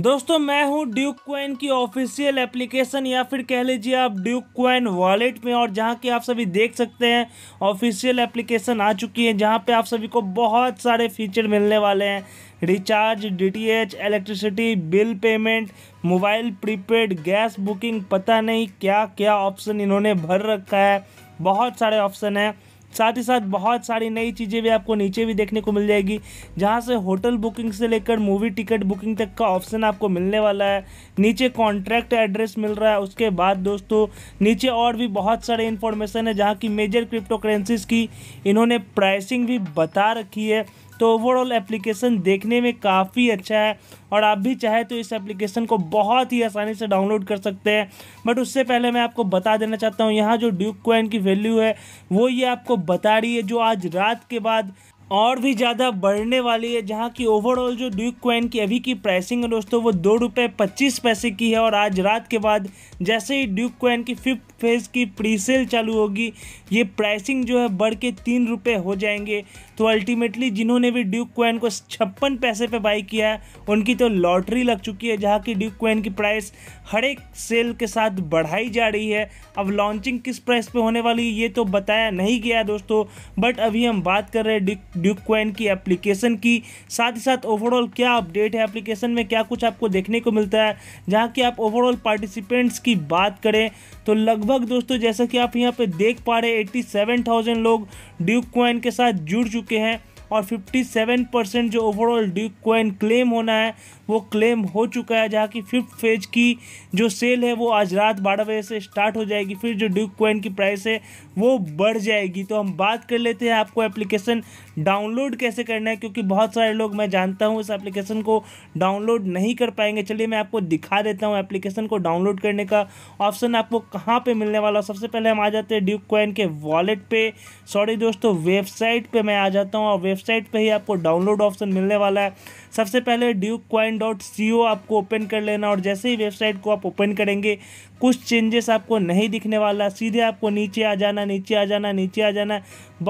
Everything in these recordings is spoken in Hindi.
दोस्तों मैं हूं ड्यूक क्वेन की ऑफिशियल एप्लीकेशन या फिर कह लीजिए आप ड्यूक क्वेन वॉलेट में और जहां की आप सभी देख सकते हैं ऑफिशियल एप्लीकेशन आ चुकी है जहां पे आप सभी को बहुत सारे फीचर मिलने वाले हैं recharge DTH electricity bill payment mobile prepaid gas booking पता नहीं क्या क्या ऑप्शन इन्होंने भर रखा है बहुत सारे ऑप्शन हैं साथ ही साथ बहुत सारी नई चीज़ें भी आपको नीचे भी देखने को मिल जाएगी जहाँ से होटल बुकिंग से लेकर मूवी टिकट बुकिंग तक का ऑप्शन आपको मिलने वाला है नीचे कॉन्ट्रैक्ट एड्रेस मिल रहा है उसके बाद दोस्तों नीचे और भी बहुत सारे इन्फॉर्मेशन है जहाँ की मेजर क्रिप्टो करेंसीज की इन्होंने प्राइसिंग भी बता रखी है तो ओवरऑल एप्लीकेशन देखने में काफ़ी अच्छा है और आप भी चाहे तो इस एप्लीकेशन को बहुत ही आसानी से डाउनलोड कर सकते हैं बट उससे पहले मैं आपको बता देना चाहता हूँ यहाँ जो ड्यूक कोइन की वैल्यू है वो ये आपको बता रही है जो आज रात के बाद और भी ज़्यादा बढ़ने वाली है जहाँ की ओवरऑल जो ड्यूक क्वाइन की अभी की प्राइसिंग है दोस्तों वो दो रुपये पच्चीस पैसे की है और आज रात के बाद जैसे ही ड्यूक क्वाइन की फिफ्थ फेज़ की प्री सेल चालू होगी ये प्राइसिंग जो है बढ़ के तीन रुपये हो जाएंगे तो अल्टीमेटली जिन्होंने भी ड्यूक क्वाइन को छप्पन पैसे पे बाई किया है उनकी तो लॉटरी लग चुकी है जहाँ की ड्यूक क्वाइन की प्राइस हर एक सेल के साथ बढ़ाई जा रही है अब लॉन्चिंग किस प्राइस पर होने वाली ये तो बताया नहीं गया दोस्तों बट अभी हम बात कर रहे हैं ड्यूक ड्यूक क्वाइन की एप्लीकेशन की साथ ही साथ ओवरऑल क्या अपडेट है एप्लीकेशन में क्या कुछ आपको देखने को मिलता है जहाँ की आप ओवरऑल पार्टिसिपेंट्स की बात करें तो लगभग दोस्तों जैसा कि आप यहाँ पर देख पा रहे एट्टी सेवन थाउजेंड लोग ड्यूक क्वाइन के साथ जुड़ चुके हैं और 57 परसेंट जो ओवरऑल ड्यूक क्वाइन क्लेम होना है वो क्लेम हो चुका है जहाँ की फिफ्थ फेज की जो सेल है वो आज रात बारह बजे से स्टार्ट हो जाएगी फिर जो ड्यूक क्वेंट की प्राइस है वो बढ़ जाएगी तो हम बात कर लेते हैं आपको एप्लीकेशन डाउनलोड कैसे करना है क्योंकि बहुत सारे लोग मैं जानता हूँ इस एप्लीकेशन को डाउनलोड नहीं कर पाएंगे चलिए मैं आपको दिखा देता हूँ एप्लीकेशन को डाउनलोड करने का ऑप्शन आपको कहाँ पर मिलने वाला सबसे पहले हम आ जाते हैं ड्यूक क्वेन के वॉलेट पर सॉरी दोस्तों वेबसाइट पर मैं आ जाता हूँ और वेबसाइट पर ही आपको डाउनलोड ऑप्शन मिलने वाला है सबसे पहले Duke coin dot C O आपको ओपन कर लेना और जैसे ही वेबसाइट को आप ओपन करेंगे कुछ चेंजेस आपको नहीं दिखने वाला सीधे आपको नीचे आ जाना नीचे आ जाना नीचे आ जाना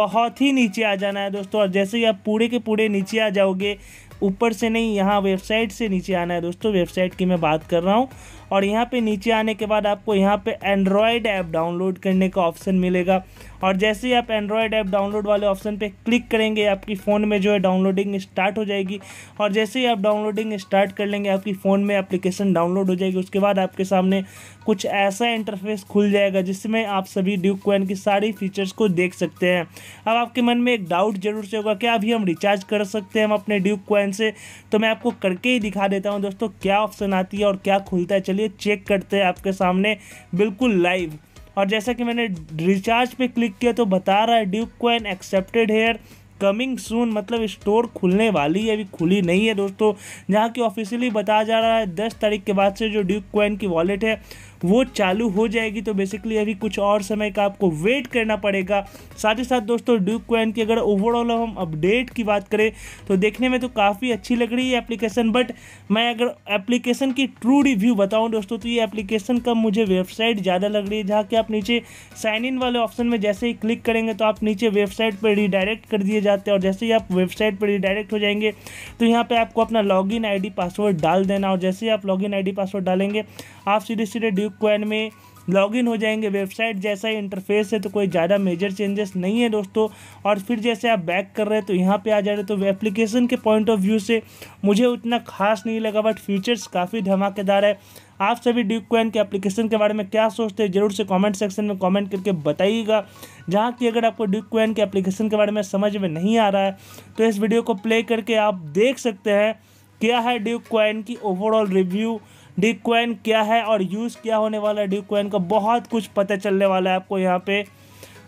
बहुत ही नीचे आ जाना है दोस्तों और जैसे ही आप पूरे के पूरे नीचे आ जाओगे ऊपर से नहीं यहाँ वेबसाइट से नीचे आना है दोस्तों वेबसाइट की मैं बात कर रहा हूँ और यहाँ पे नीचे आने के बाद आपको यहाँ पे एंड्रॉयड ऐप डाउनलोड करने का ऑप्शन मिलेगा और जैसे ही आप एंड्रॉयड ऐप डाउनलोड वाले ऑप्शन पे क्लिक करेंगे आपकी फ़ोन में जो है डाउनलोडिंग स्टार्ट हो जाएगी और जैसे ही आप डाउनलोडिंग स्टार्ट कर लेंगे आपकी फ़ोन में एप्लीकेशन डाउनलोड हो जाएगी उसके बाद आपके सामने कुछ ऐसा इंटरफेस खुल जाएगा जिसमें आप सभी ड्यूक क्वेन की सारी फीचर्स को देख सकते हैं अब आपके मन में एक डाउट जरूर से होगा क्या अभी हम रिचार्ज कर सकते हैं हम अपने ड्यूक क्वन से तो मैं आपको करके ही दिखा देता हूँ दोस्तों क्या ऑप्शन आती है और क्या खुलता है चलिए लिए चेक करते हैं आपके सामने बिल्कुल लाइव और जैसा कि मैंने रिचार्ज पे क्लिक किया तो बता रहा है Duke coin accepted here coming soon मतलब स्टोर खुलने वाली है अभी खुली नहीं है दोस्तों जहाँ की ऑफिशियली बताया जा रहा है दस तारीख के बाद से जो ड्यूक कॉइन की वॉलेट है वो चालू हो जाएगी तो बेसिकली अभी कुछ और समय का आपको वेट करना पड़ेगा साथ ही साथ दोस्तों ड्यूक क्वेन की अगर ओवरऑल हम अपडेट की बात करें तो देखने में तो काफ़ी अच्छी लग रही है एप्लीकेशन बट मैं अगर एप्लीकेशन की ट्रू रिव्यू बताऊँ दोस्तों तो ये एप्लीकेशन का मुझे वेबसाइट ज़्यादा लग रही है जहाँ कि आप नीचे साइन इन वाले ऑप्शन में जैसे ही क्लिक करेंगे तो आप नीचे वेबसाइट पर रिडायरेक्ट कर दिए जाते हैं और जैसे ही आप वेबसाइट पर रिडायरेक्ट हो जाएंगे तो यहाँ पर आपको अपना लॉग इन पासवर्ड डाल देना और जैसे ही आप लॉग इन पासवर्ड डालेंगे आप सीधे सीधे ड्यूक फेसबुक कोइन में लॉगिन हो जाएंगे वेबसाइट जैसा ही इंटरफेस है तो कोई ज़्यादा मेजर चेंजेस नहीं है दोस्तों और फिर जैसे आप बैक कर रहे हैं तो यहाँ पे आ जा रहे तो एप्लीकेशन के पॉइंट ऑफ व्यू से मुझे उतना खास नहीं लगा बट फीचर्स काफ़ी धमाकेदार है आप सभी ड्यूक क्वेन के एप्लीकेशन के बारे में क्या सोचते हैं जरूर से कॉमेंट सेक्शन में कॉमेंट करके बताइएगा जहाँ की अगर आपको ड्यूक क्वेन के एप्लीकेशन के बारे में समझ में नहीं आ रहा है तो इस वीडियो को प्ले करके आप देख सकते हैं क्या है ड्यूक क्वेन की ओवरऑल रिव्यू डिकॉइन क्या है और यूज़ क्या होने वाला है डिकॉइन का बहुत कुछ पता चलने वाला है आपको यहाँ पे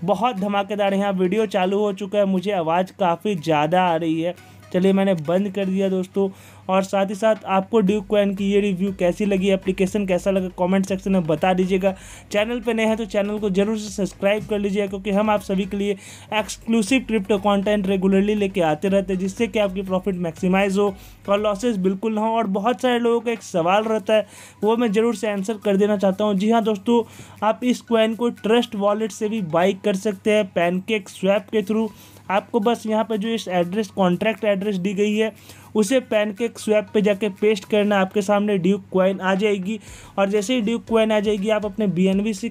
बहुत धमाकेदार यहाँ वीडियो चालू हो चुका है मुझे आवाज़ काफ़ी ज़्यादा आ रही है चलिए मैंने बंद कर दिया दोस्तों और साथ ही साथ आपको ड्यू क्वेन की ये रिव्यू कैसी लगी एप्लीकेशन कैसा लगा कमेंट सेक्शन में बता दीजिएगा चैनल पर नए हैं तो चैनल को जरूर से सब्सक्राइब कर लीजिएगा क्योंकि हम आप सभी के लिए एक्सक्लूसिव क्रिप्टो कॉन्टेंट रेगुलरली लेके आते रहते हैं जिससे कि आपकी प्रॉफिट मैक्सिमाइज हो और लॉसेज बिल्कुल ना हो और बहुत सारे लोगों का एक सवाल रहता है वो मैं ज़रूर से आंसर कर देना चाहता हूँ जी हाँ दोस्तों आप इस क्वेन को ट्रस्ट वॉलेट से भी बाइक कर सकते हैं पैनकेक स्वैप के थ्रू आपको बस यहाँ पर जो इस एड्रेस कॉन्ट्रैक्ट एड्रेस दी गई है उसे पैनकेक स्वैप पे जाके पेस्ट करना आपके सामने ड्यूक क्वाइन आ जाएगी और जैसे ही ड्यूक क्वाइन आ जाएगी आप अपने बी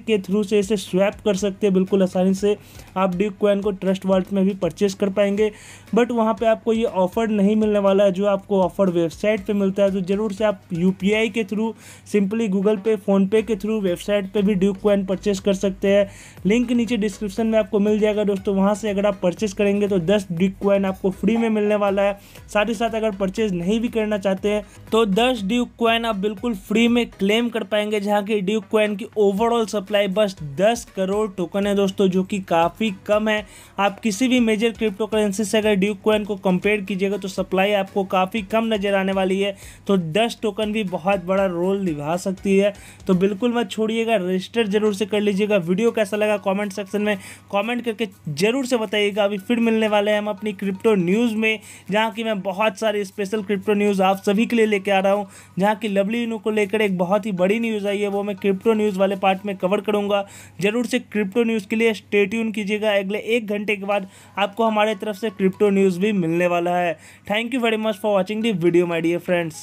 के थ्रू से इसे स्वैप कर सकते हैं बिल्कुल आसानी से आप ड्यूक कॉइन को ट्रस्ट वॉल्ट में भी परचेस कर पाएंगे बट वहाँ पर आपको ये ऑफर नहीं मिलने वाला है जो आपको ऑफर वेबसाइट पर मिलता है तो ज़रूर से आप यू के through simply Google Pay PhonePe के थ्रू वेबसाइट पर भी ड्यूक क्वाइन परचेस कर सकते हैं लिंक नीचे डिस्क्रिप्शन में आपको मिल जाएगा दोस्तों वहाँ से अगर आप परचेस करेंगे तो दस ड्यूक क्वाइन आपको फ्री में मिलने वाला है साथ ही साथ अगर परचेज नहीं भी करना चाहते हैं तो दस ड्यूक क्वाइन आप बिल्कुल फ्री में क्लेम कर पाएंगे जहाँ की ड्यूक क्वाइन की ओवरऑल सप्लाई बस दस करोड़ टोकन है दोस्तों जो कि काफ़ी कम है आप किसी भी मेजर क्रिप्टो करेंसी से अगर ड्यूक क्वाइन को कंपेयर कीजिएगा तो सप्लाई आपको काफ़ी कम नज़र आने वाली है तो दस टोकन भी बहुत बड़ा रोल निभा सकती है तो बिल्कुल मत छोड़िएगा रजिस्टर जरूर से कर लीजिएगा वीडियो कैसा लगा कॉमेंट सेक्शन में कॉमेंट करके ज़रूर से बताइएगा अभी फिर मिलने वाले हैं हम अपनी क्रिप्टो न्यूज़ में जहाँ की मैं बहुत सारी स्पेशल क्रिप्टो न्यूज़ आप सभी के लिए लेके आ रहा हूँ जहाँ की लवली इनू को लेकर एक बहुत ही बड़ी न्यूज़ आई है वो मैं क्रिप्टो न्यूज़ वाले पार्ट में कवर करूँगा जरूर से क्रिप्टो न्यूज़ के लिए स्टेट्यून कीजिएगा अगले एक घंटे के बाद आपको हमारे तरफ से क्रिप्टो न्यूज़ भी मिलने वाला है thank you very much for watching the video my dear friends